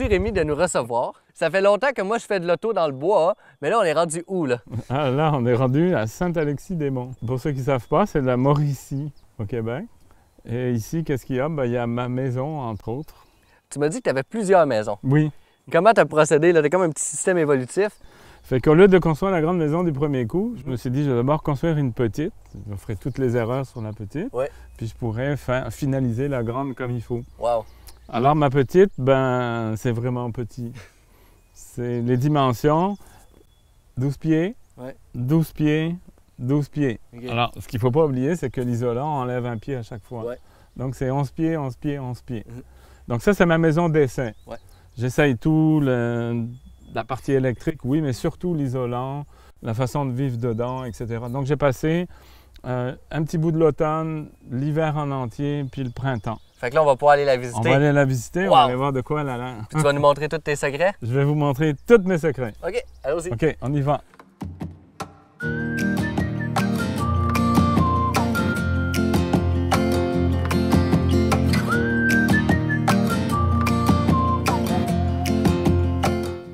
Merci Rémi de nous recevoir. Ça fait longtemps que moi je fais de l'auto dans le bois, hein. mais là on est rendu où là? Ah là, on est rendu à Saint-Alexis-des-Monts. Pour ceux qui ne savent pas, c'est de la Mauricie au Québec. Et ici, qu'est-ce qu'il y a? Ben, il y a ma maison, entre autres. Tu m'as dit que tu avais plusieurs maisons. Oui. Comment tu as procédé? Tu as comme un petit système évolutif. Fait qu'au lieu de construire la grande maison du premier coup, je me suis dit, je vais d'abord construire une petite. Je ferai toutes les erreurs sur la petite. Oui. Puis je pourrais finaliser la grande comme il faut. Wow. Alors ma petite, ben c'est vraiment petit. C'est les dimensions 12 pieds, 12 pieds, 12 pieds. Alors ce qu'il ne faut pas oublier, c'est que l'isolant enlève un pied à chaque fois. Donc c'est 11 pieds, 11 pieds, 11 pieds. Mhm. Donc ça, c'est ma maison d'essai. J'essaye tout, la partie électrique, oui, mais surtout l'isolant, la façon de vivre dedans, etc. Donc j'ai passé euh, un petit bout de l'automne, l'hiver en entier, puis le printemps. Fait que là, on va pouvoir aller la visiter. On va aller la visiter, on va aller voir de quoi elle a l'air. tu vas nous montrer tous tes secrets? Je vais vous montrer tous mes secrets. OK, allons-y. OK, on y va.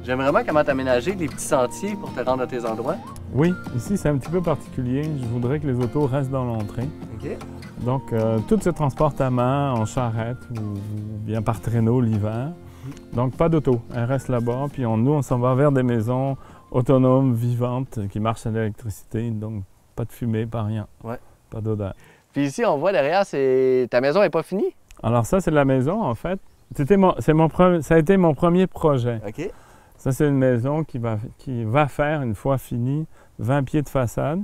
J'aimerais vraiment comment t'aménager des petits sentiers pour te rendre à tes endroits. Oui, ici c'est un petit peu particulier. Je voudrais que les autos restent dans l'entrée. OK. Donc, euh, tout se transporte à main, en charrette ou, bien par traîneau l'hiver. Donc, pas d'auto. Elle reste là-bas. Puis, nous, on s'en va vers des maisons autonomes, vivantes, qui marchent à l'électricité. Donc, pas de fumée, pas rien. Pas d'odeur. Puis ici, on voit derrière, ta maison n'est pas finie. Alors ça, c'est la maison, en fait. C'était ça a été mon premier projet. Ça, c'est une maison qui va, qui va faire, une fois finie, 20 pieds de façade,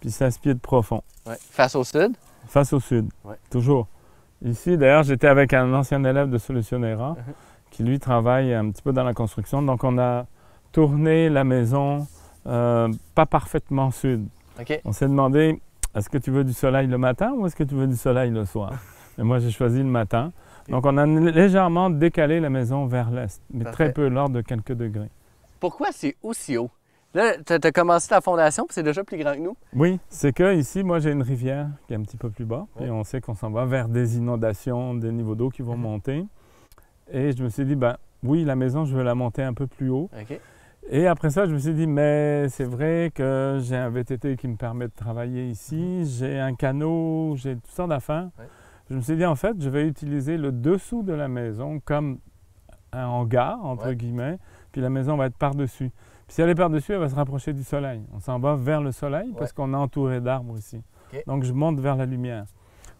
puis 16 pieds de profond. Ouais. Face au sud? Face au sud, toujours. Ici, d'ailleurs, j'étais avec un ancien élève de Solutionera uh-huh. qui, lui, travaille un petit peu dans la construction. Donc, on a tourné la maison euh, pas parfaitement sud. On s'est demandé, est-ce que tu veux du soleil le matin ou est-ce que tu veux du soleil le soir? Et moi, j'ai choisi le matin. Donc, on a légèrement décalé la maison vers l'est, mais très peu, l'ordre de quelques degrés. Pourquoi c'est aussi haut? Là, tu as commencé ta fondation, puis c'est déjà plus grand que nous. Oui, c'est que ici, moi, j'ai une rivière qui est un petit peu plus bas, et on sait qu'on s'en va vers des inondations, des niveaux d'eau qui vont mhm. monter. Et je me suis dit, ben oui, la maison, je veux la monter un peu plus haut. Et après ça, je me suis dit, mais c'est vrai que j'ai un VTT qui me permet de travailler ici, mhm. j'ai un canot, j'ai tout ça d'affaires. Je me suis dit, en fait, je vais utiliser le dessous de la maison comme en hangar, entre guillemets, puis la maison va être par-dessus. Puis si elle est par-dessus, elle va se rapprocher du soleil. On s'en va vers le soleil parce qu'on est entouré d'arbres aussi. Donc, je monte vers la lumière.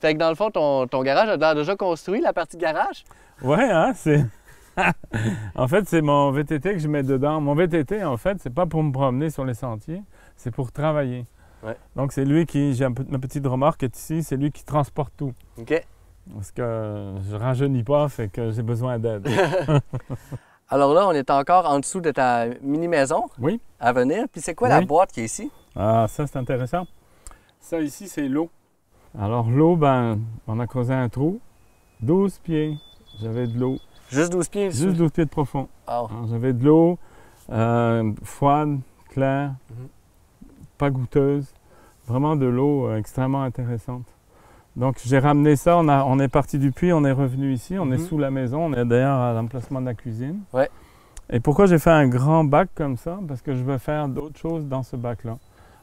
Fait que dans le fond, ton, garage a déjà construit, la partie garage? Ouais, hein, c'est... en fait, c'est mon VTT que je mets dedans. Mon VTT, en fait, c'est pas pour me promener sur les sentiers, c'est pour travailler. Donc, c'est lui qui. J'ai ma petite remorque est ici, c'est lui qui transporte tout. OK. Parce que je rajeunis pas, fait que j'ai besoin d'aide. Alors là, on est encore en dessous de ta mini-maison à venir. Puis c'est quoi la boîte qui est ici? Ah, ça, c'est intéressant. Ça ici, c'est l'eau. Alors l'eau, ben, on a creusé un trou. 12 pieds, j'avais de l'eau. Juste 12 pieds? Juste 12 pieds de profond. J'avais de l'eau euh, froide, claire, mhm. pas goûteuse. Vraiment de l'eau euh, extrêmement intéressante. Donc j'ai ramené ça, on, est parti du puits, on est revenu ici, on est mhm. sous la maison, on est d'ailleurs à l'emplacement de la cuisine. Ouais. Et pourquoi j'ai fait un grand bac comme ça Parce que je veux faire d'autres choses dans ce bac-là.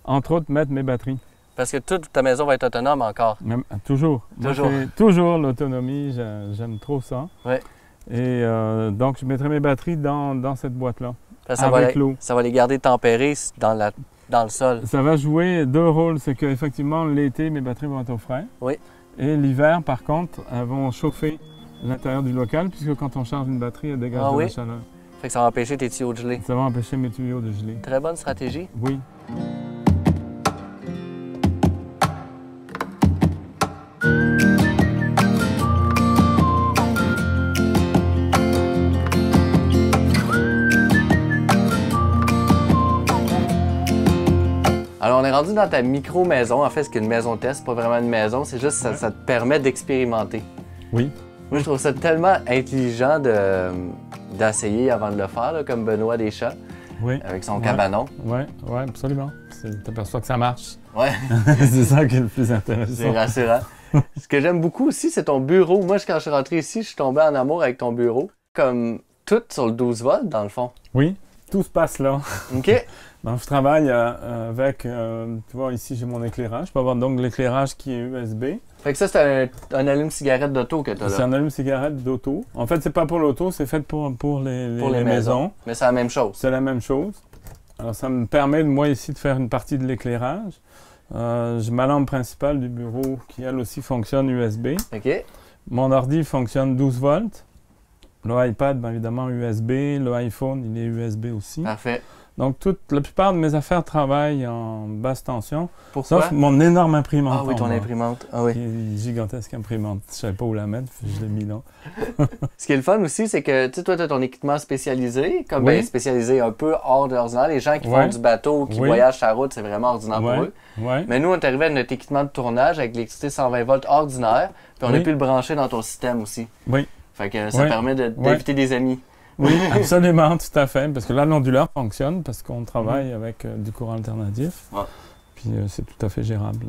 Entre autres, mettre mes batteries. Parce que toute ta maison va être autonome encore. Même, euh, toujours. Toujours. toujours l'autonomie, j'aime trop ça. Ouais. Et euh, donc je mettrai mes batteries dans, cette boîte-là. Ça, avec va ça va les garder tempérées dans la dans le sol. Ça va jouer deux rôles. C'est qu'effectivement, l'été, mes batteries vont être au frais. Oui. Et l'hiver, par contre, elles vont chauffer l'intérieur du local, puisque quand on charge une batterie, elle dégage ah de la chaleur. Fait que ça va empêcher tes tuyaux de geler. Ça va empêcher mes tuyaux de geler. Très bonne stratégie. Oui. Alors, on est rendu dans ta micro-maison, en fait, c'est une maison test, pas vraiment une maison, c'est juste ça, ça te permet d'expérimenter. Oui. Moi, je trouve ça tellement intelligent d'essayer avant de le faire, comme Benoît Deschamps, oui. avec son cabanon. Oui, oui, absolument. Tu t'aperçois que ça marche. Oui. c'est ça qui est le plus intéressant. C'est rassurant. Ce que j'aime beaucoup aussi, c'est ton bureau. Moi, quand je suis rentré ici, je suis tombé en amour avec ton bureau. Comme tout sur le 12 volts, dans le fond. Oui, tout se passe là. OK. Ben, je travaille euh, avec, euh, tu vois, ici j'ai mon éclairage. Je peux avoir donc l'éclairage qui est USB. Fait que ça, c'est un, allume-cigarette d'auto que tu as là. C'est un allume-cigarette d'auto. En fait, c'est pas pour l'auto, c'est fait pour, pour les, maisons. Mais c'est la même chose. C'est la même chose. Alors, ça me permet, moi, ici, de faire une partie de l'éclairage. Euh, j'ai ma lampe principale du bureau qui, elle aussi, fonctionne USB. OK. Mon ordi fonctionne 12 volts. Le iPad, bien évidemment, USB. Le iPhone, il est USB aussi. Parfait. Donc, toute, la plupart de mes affaires travaillent en basse tension. Sauf mon énorme imprimante. Ah oui, ton imprimante. Ah oui. Une gigantesque imprimante. Je ne savais pas où la mettre, je l'ai mis là. Ce qui est le fun aussi, c'est que, tu toi, tu as ton équipement spécialisé, comme ben, spécialisé un peu hors de l'ordinaire. Les gens qui font du bateau, qui voyagent sur la route, c'est vraiment ordinaire pour eux. Mais nous, on est arrivé à notre équipement de tournage avec l'électricité 120 volts ordinaire, puis on a pu le brancher dans ton système aussi. Oui. Fait ça permet d'inviter des amis. Oui, absolument, tout à fait. Parce que là, l'onduleur fonctionne parce qu'on travaille mhm. avec euh, du courant alternatif. Puis euh, c'est tout à fait gérable.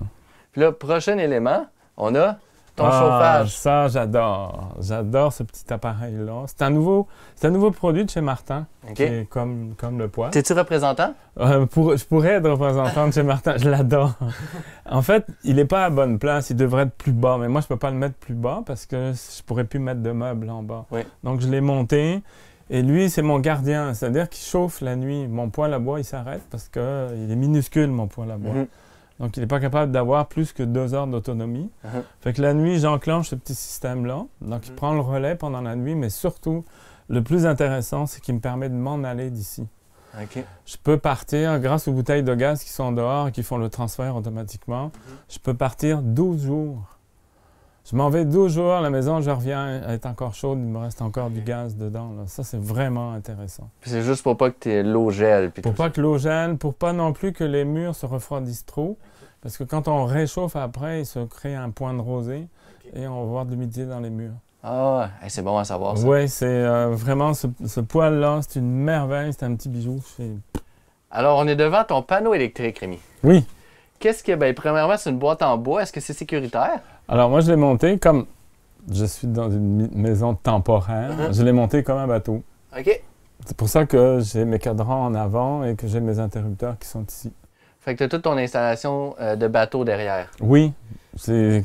Le prochain élément, on a ton ah, chauffage. Ça, j'adore. J'adore ce petit appareil-là. C'est un, nouveau, un nouveau produit de chez Martin, Ok. comme, comme le poids. T'es-tu représentant? Euh, pour, je pourrais être représentant de chez Martin. Je l'adore. en fait, il n'est pas à bonne place. Il devrait être plus bas. Mais moi, je ne peux pas le mettre plus bas parce que je pourrais plus mettre de meubles en bas. Donc, je l'ai monté. Et lui, c'est mon gardien, c'est-à-dire qu'il chauffe la nuit. Mon poêle à bois, il s'arrête parce qu'il euh, est minuscule, mon poêle à bois. Mhm. Donc, il n'est pas capable d'avoir plus que deux heures d'autonomie. Mhm. Fait que la nuit, j'enclenche ce petit système-là. Donc, il mhm. prend le relais pendant la nuit, mais surtout, le plus intéressant, c'est qu'il me permet de m'en aller d'ici. Je peux partir, grâce aux bouteilles de gaz qui sont en dehors et qui font le transfert automatiquement, je peux partir 12 jours je m'en vais deux jours la maison, je reviens, elle est encore chaude, il me reste encore du gaz dedans. Ça, c'est vraiment intéressant. C'est juste pour pas que l'eau gèle. Puis pour pas que l'eau gèle, pour pas non plus que les murs se refroidissent trop. Parce que quand on réchauffe après, il se crée un point de rosée et on va voir de l'humidité dans les murs. Ah, ouais, c'est bon à savoir ça. Oui, c'est euh, vraiment ce, ce poêle-là, c'est une merveille, c'est un petit bijou. Alors, on est devant ton panneau électrique, Rémi. Oui. Qu'est-ce que, ben, premièrement, c'est une boîte en bois. Est-ce que c'est sécuritaire? Alors, moi, je l'ai monté comme. Je suis dans une maison temporaire. Uh-huh. Je l'ai monté comme un bateau. OK. C'est pour ça que j'ai mes cadrans en avant et que j'ai mes interrupteurs qui sont ici. Fait que tu as toute ton installation euh, de bateau derrière. Oui.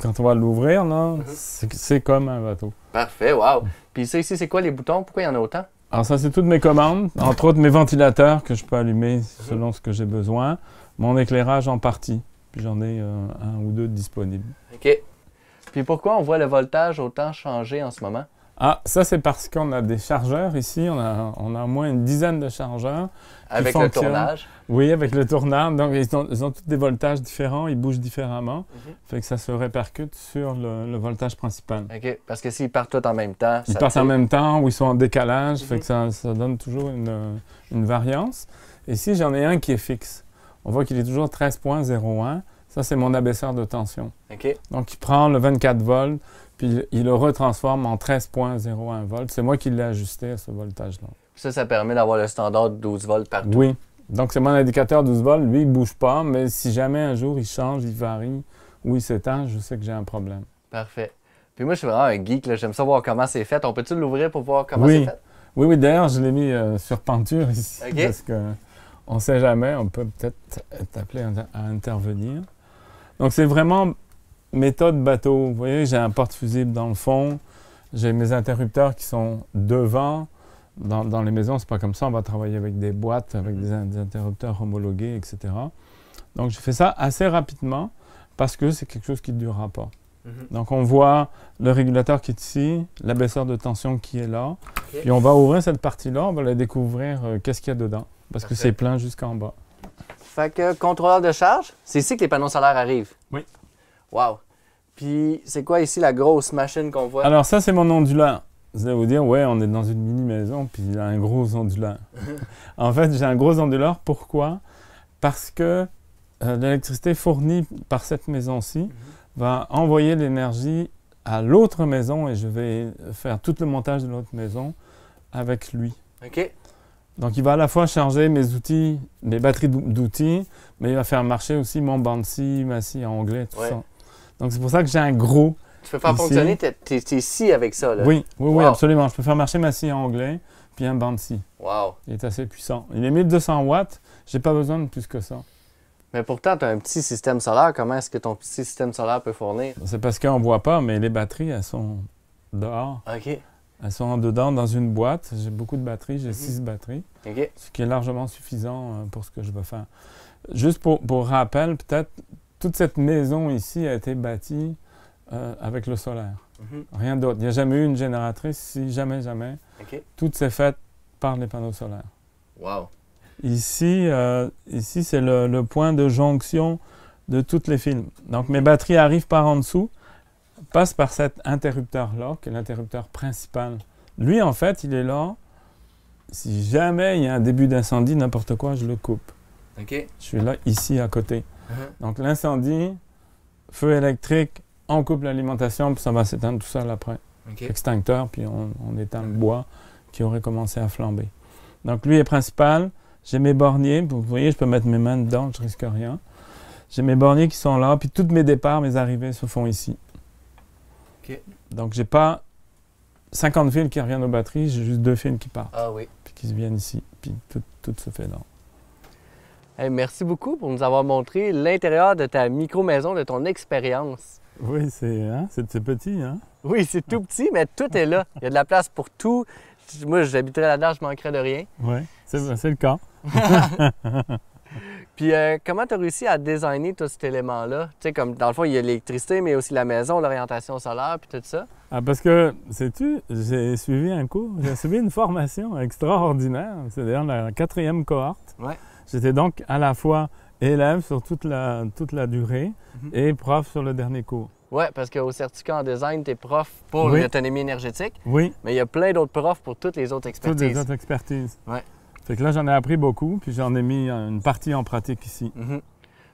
Quand on va l'ouvrir, là, uh-huh. c'est comme un bateau. Parfait, wow. Puis ça ici, c'est quoi les boutons? Pourquoi il y en a autant? Alors ça, c'est toutes mes commandes, entre autres mes ventilateurs que je peux allumer selon ce que j'ai besoin, mon éclairage en partie. Puis j'en ai euh, un ou deux disponibles. OK. Puis pourquoi on voit le voltage autant changer en ce moment? Ah, ça c'est parce qu'on a des chargeurs ici, on a, on a au moins une dizaine de chargeurs. Avec le tournage? Oui, avec le tournage. Donc ils ont, tous des voltages différents, ils bougent différemment. Ça mhm. Fait que ça se répercute sur le, voltage principal. OK, parce que s'ils partent tous en même temps. Ils partent en même temps ou ils sont en décalage, fait mhm. que ça, donne toujours une, une variance. ici j'en ai un qui est fixe on voit qu'il est toujours 13.01. Ça, c'est mon abaisseur de tension. Donc, il prend le 24 volts, puis il le retransforme en 13.01 volts. C'est moi qui l'ai ajusté à ce voltage-là. Ça, ça permet d'avoir le standard 12 volts partout. Oui. Donc, c'est mon indicateur 12 volts. Lui, il ne bouge pas, mais si jamais un jour il change, il varie ou il s'étend, je sais que j'ai un problème. Parfait. Puis moi, je suis vraiment un geek. J'aime savoir comment c'est fait. On peut-tu l'ouvrir pour voir comment c'est fait? Oui, oui. D'ailleurs, je l'ai mis euh, sur peinture ici. Parce que on ne sait jamais, on peut peut-être être appelé à intervenir. Donc c'est vraiment méthode bateau. Vous voyez, j'ai un porte-fusible dans le fond, j'ai mes interrupteurs qui sont devant. Dans, les maisons, ce n'est pas comme ça, on va travailler avec des boîtes, avec des, interrupteurs homologués, etc. Donc je fais ça assez rapidement parce que c'est quelque chose qui ne durera pas. Mhm. Donc on voit le régulateur qui est ici, l'abaisseur de tension qui est là, et on va ouvrir cette partie-là, on va la découvrir euh, qu'est-ce qu'il y a dedans. Parce que c'est plein jusqu'en bas. Fait que contrôleur de charge, c'est ici que les panneaux solaires arrivent. Oui. Wow. Puis c'est quoi ici la grosse machine qu'on voit? Alors ça, c'est mon onduleur. Vous allez vous dire, ouais, on est dans une mini maison, puis il a un gros onduleur. en fait, j'ai un gros onduleur. Pourquoi? Parce que euh, l'électricité fournie par cette maison-ci mhm. va envoyer l'énergie à l'autre maison et je vais faire tout le montage de l'autre maison avec lui. OK. Donc il va à la fois charger mes outils, mes batteries d'outils, mais il va faire marcher aussi mon Bansi, ma scie en anglais, tout ça. Donc c'est pour ça que j'ai un gros. Tu peux faire fonctionner tes, tes, avec ça, là? Oui, oui, oui, absolument. Je peux faire marcher ma scie en anglais, puis un Bansi. Wow. Il est assez puissant. Il est 1200 watts, j'ai pas besoin de plus que ça. Mais pourtant, tu as un petit système solaire. Comment est-ce que ton petit système solaire peut fournir? C'est parce qu'on ne voit pas, mais les batteries, elles sont dehors. OK. Elles sont en dedans dans une boîte. J'ai beaucoup de batteries, j'ai mhm. six batteries, ce qui est largement suffisant euh, pour ce que je veux faire. Juste pour, pour rappel, peut-être, toute cette maison ici a été bâtie euh, avec le solaire. Mhm. Rien d'autre. Il n'y a jamais eu une génératrice, si jamais, jamais. Tout s'est fait par les panneaux solaires. Wow. Ici, euh, ici c'est le, le, point de jonction de toutes les films. Donc mes batteries arrivent par en dessous passe par cet interrupteur-là, qui est l'interrupteur principal. Lui, en fait, il est là. Si jamais il y a un début d'incendie, n'importe quoi, je le coupe. Ok. Je suis là, ici, à côté. Uh-huh. Donc, l'incendie, feu électrique, on coupe l'alimentation, puis ça va s'éteindre tout seul après. Extincteur, puis on, on éteint le bois qui aurait commencé à flamber. Donc, lui est principal. J'ai mes borniers. Vous voyez, je peux mettre mes mains dedans, je risque rien. J'ai mes borniers qui sont là, puis toutes mes départs, mes arrivées se font ici. Donc, j'ai pas 50 fils qui reviennent aux batteries, j'ai juste deux fils qui partent. Ah oui. Puis qui se viennent ici, puis tout, se fait là. merci beaucoup pour nous avoir montré l'intérieur de ta micro-maison, de ton expérience. Oui, hein, c'est petit, hein? Oui, c'est tout petit, mais tout est là. Il y a de la place pour tout. Moi, j'habiterais là-dedans, je manquerais de rien. Oui, c'est le cas. Puis euh, comment tu as réussi à designer tout cet élément-là? Tu sais, comme dans le fond, il y a l'électricité, mais aussi la maison, l'orientation solaire, puis tout ça. Ah, parce que, sais-tu, j'ai suivi un cours, j'ai suivi une formation extraordinaire. C'est d'ailleurs la quatrième cohorte. Ouais. J'étais donc à la fois élève sur toute la, toute la durée mhm. et prof sur le dernier cours. Oui, parce qu'au certificat en design, tu es prof pour l'autonomie énergétique. Oui. Mais il y a plein d'autres profs pour toutes les autres expertises. Toutes les autres expertises. Ouais. Fait que là, j'en ai appris beaucoup, puis j'en ai mis une partie en pratique ici. Mhm.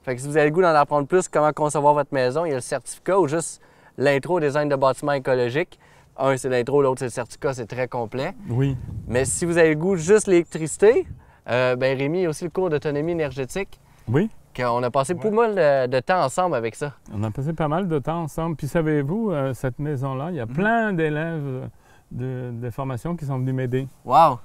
Fait que si vous avez le goût d'en apprendre plus, comment concevoir votre maison, il y a le certificat ou juste l'intro design de bâtiment écologique. Un, c'est l'intro, l'autre, c'est le certificat, c'est très complet. Oui. Mais si vous avez le goût juste l'électricité, euh, ben Rémi, il y a aussi le cours d'autonomie énergétique. Oui. On a passé pas mal euh, de, temps ensemble avec ça. On a passé pas mal de temps ensemble. Puis savez-vous, euh, cette maison-là, il y a mhm. plein d'élèves de, formation qui sont venus m'aider. Wow!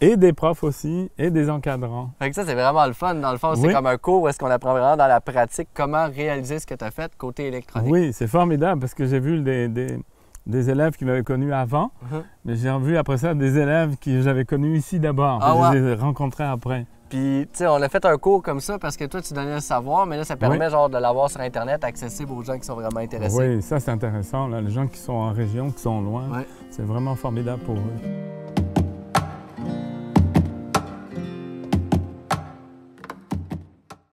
et des profs aussi, et des encadrants. Fait que ça, c'est vraiment le fun. Dans le fond, c'est comme un cours où est-ce qu'on apprend vraiment dans la pratique comment réaliser ce que tu as fait côté électronique. Oui, c'est formidable parce que j'ai vu des, élèves qui m'avaient connu avant, mhm. mais j'ai revu après ça des élèves que j'avais connus ici d'abord, ah les ai rencontrés après. Puis, tu sais, on a fait un cours comme ça parce que toi, tu donnais le savoir, mais là, ça permet genre de l'avoir sur Internet, accessible aux gens qui sont vraiment intéressés. Oui, ça, c'est intéressant. Les gens qui sont en région, qui sont loin, c'est vraiment formidable pour eux.